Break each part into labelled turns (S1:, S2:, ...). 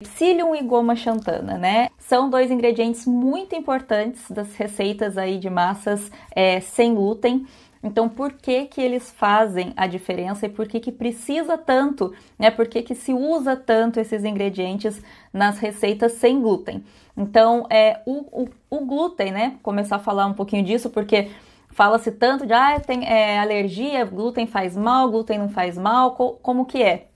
S1: psyllium e goma xantana, né? São dois ingredientes muito importantes das receitas aí de massas é, sem glúten. Então, por que que eles fazem a diferença e por que que precisa tanto, né? Por que que se usa tanto esses ingredientes nas receitas sem glúten? Então, é o, o, o glúten, né? começar a falar um pouquinho disso porque fala-se tanto de ah, tem é, alergia, glúten faz mal, glúten não faz mal, co como que é?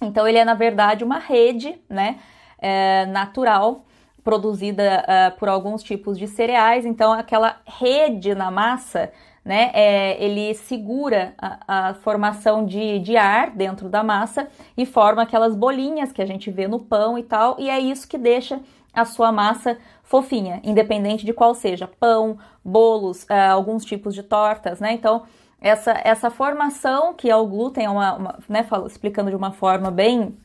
S1: Então ele é na verdade uma rede, né, é, natural produzida é, por alguns tipos de cereais. Então aquela rede na massa, né, é, ele segura a, a formação de, de, ar dentro da massa e forma aquelas bolinhas que a gente vê no pão e tal. E é isso que deixa a sua massa fofinha, independente de qual seja, pão, bolos, uh, alguns tipos de tortas, né? Então, essa, essa formação que é o glúten, é uma, uma né, explicando de uma forma bem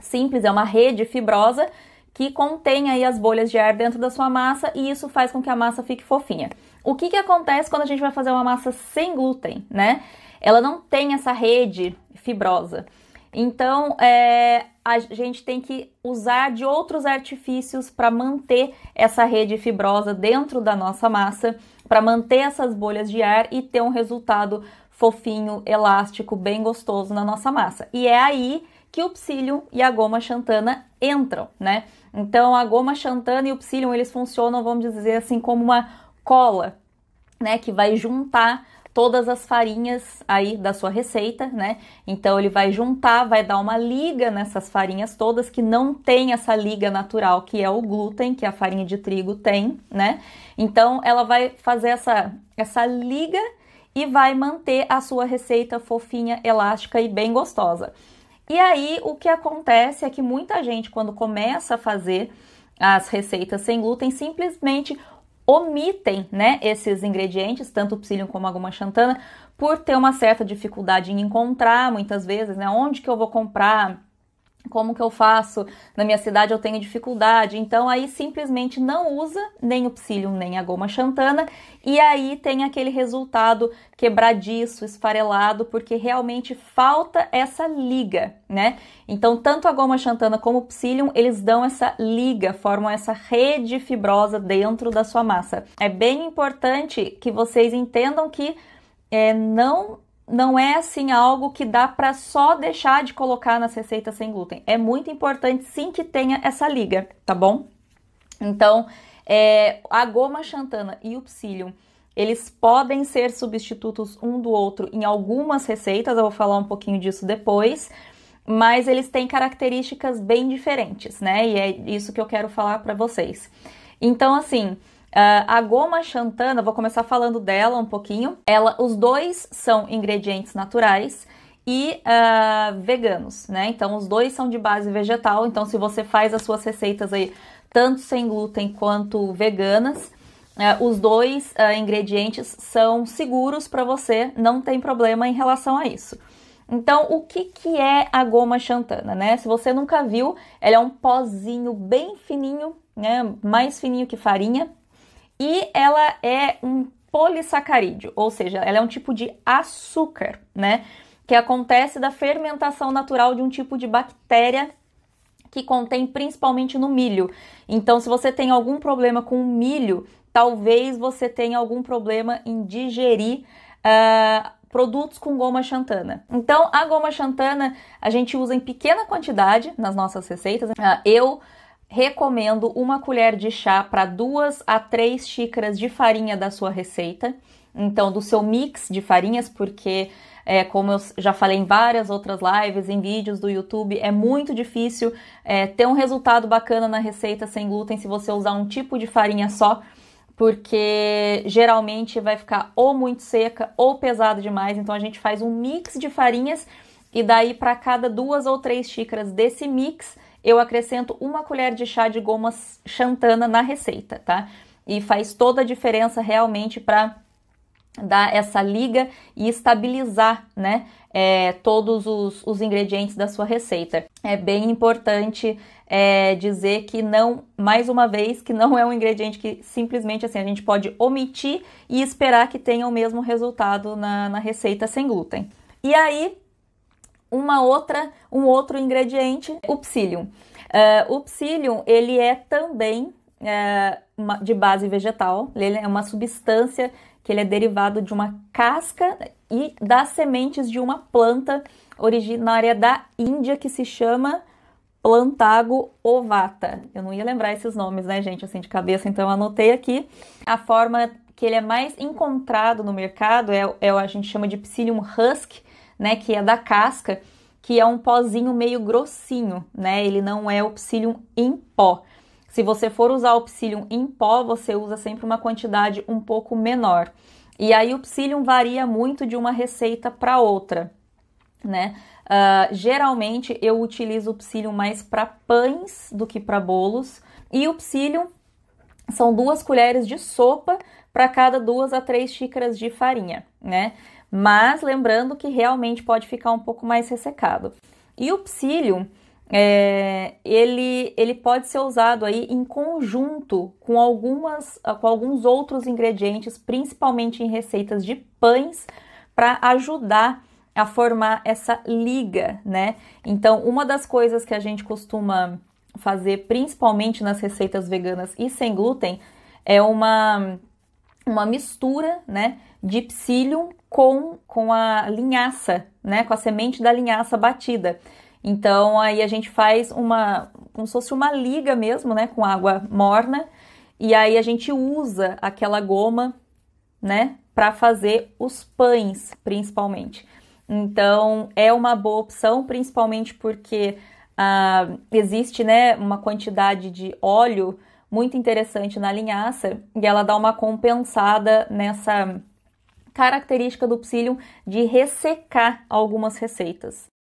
S1: simples, é uma rede fibrosa que contém aí as bolhas de ar dentro da sua massa e isso faz com que a massa fique fofinha. O que, que acontece quando a gente vai fazer uma massa sem glúten, né? Ela não tem essa rede fibrosa. Então, é, a gente tem que usar de outros artifícios para manter essa rede fibrosa dentro da nossa massa, para manter essas bolhas de ar e ter um resultado fofinho, elástico, bem gostoso na nossa massa. E é aí que o psyllium e a goma xantana entram, né? Então, a goma xantana e o psyllium, eles funcionam, vamos dizer assim, como uma cola, né, que vai juntar todas as farinhas aí da sua receita, né? Então ele vai juntar, vai dar uma liga nessas farinhas todas que não tem essa liga natural que é o glúten, que a farinha de trigo tem, né? Então ela vai fazer essa essa liga e vai manter a sua receita fofinha, elástica e bem gostosa. E aí o que acontece é que muita gente quando começa a fazer as receitas sem glúten simplesmente omitem, né, esses ingredientes, tanto o psyllium como a goma xantana, por ter uma certa dificuldade em encontrar, muitas vezes, né, onde que eu vou comprar como que eu faço? Na minha cidade eu tenho dificuldade. Então aí simplesmente não usa nem o psyllium nem a goma xantana e aí tem aquele resultado quebradiço, esfarelado, porque realmente falta essa liga, né? Então tanto a goma xantana como o psyllium, eles dão essa liga, formam essa rede fibrosa dentro da sua massa. É bem importante que vocês entendam que é, não não é assim algo que dá para só deixar de colocar nas receitas sem glúten. É muito importante sim que tenha essa liga, tá bom? Então, é, a goma xantana e o psyllium, eles podem ser substitutos um do outro em algumas receitas, eu vou falar um pouquinho disso depois, mas eles têm características bem diferentes, né? E é isso que eu quero falar para vocês. Então, assim, Uh, a goma xantana, vou começar falando dela um pouquinho. Ela, os dois são ingredientes naturais e uh, veganos, né? Então os dois são de base vegetal. Então se você faz as suas receitas aí tanto sem glúten quanto veganas, uh, os dois ingredientes são seguros para você, não tem problema em relação a isso. Então, o que, que é a goma xantana, né? Se você nunca viu, ela é um pozinho bem fininho, né? Mais fininho que farinha, e ela é um polissacarídeo, ou seja, ela é um tipo de açúcar, né? Que acontece da fermentação natural de um tipo de bactéria que contém principalmente no milho. Então, se você tem algum problema com o milho, talvez você tenha algum problema em digerir uh, produtos com goma xantana. Então, a goma xantana a gente usa em pequena quantidade nas nossas receitas. Uh, eu recomendo uma colher de chá para duas a três xícaras de farinha da sua receita. Então, do seu mix de farinhas, porque, é, como eu já falei em várias outras lives, em vídeos do YouTube, é muito difícil é, ter um resultado bacana na receita sem glúten se você usar um tipo de farinha só, porque geralmente vai ficar ou muito seca ou pesado demais. Então, a gente faz um mix de farinhas e daí para cada duas ou três xícaras desse mix eu acrescento uma colher de chá de goma xantana na receita, tá? E faz toda a diferença realmente para dar essa liga e estabilizar, né, é, todos os, os, ingredientes da sua receita. É bem importante é, dizer que não, mais uma vez, que não é um ingrediente que simplesmente assim a gente pode omitir e esperar que tenha o mesmo resultado na, na receita sem glúten. E aí, uma outra, um outro ingrediente, o psyllium. Uh, o psyllium, ele é também uh, uma, de base vegetal, ele é uma substância que ele é derivado de uma casca e das sementes de uma planta originária da Índia que se chama Plantago ovata. Eu não ia lembrar esses nomes, né, gente, assim de cabeça, então anotei aqui. A forma que ele é mais encontrado no mercado é, é a gente chama de Psyllium husk, né, que é da casca, que é um pozinho meio grossinho, né? Ele não é o psyllium em pó. Se você for usar o psyllium em pó, você usa sempre uma quantidade um pouco menor. E aí o psyllium varia muito de uma receita para outra, né? Uh, geralmente eu utilizo o psyllium mais para pães do que para bolos. E o psyllium são duas colheres de sopa para cada duas a três xícaras de farinha, né? mas lembrando que realmente pode ficar um pouco mais ressecado. E o psyllium, é, ele, ele pode ser usado aí em conjunto com, algumas, ah, com alguns outros ingredientes, principalmente em receitas de pães, para ajudar a formar essa liga, né? Então, uma das coisas que a gente costuma fazer, principalmente nas receitas veganas e sem glúten, é uma uma mistura, né, de psyllium com, com a linhaça, né, com a semente da linhaça batida. Então aí a gente faz uma, como se fosse uma liga mesmo, né, com água morna, e aí a gente usa aquela goma, né, para fazer os pães, principalmente. Então é uma boa opção, principalmente porque ah, existe, né, uma quantidade de óleo muito interessante na linhaça e ela dá uma compensada nessa característica do psyllium de ressecar algumas receitas.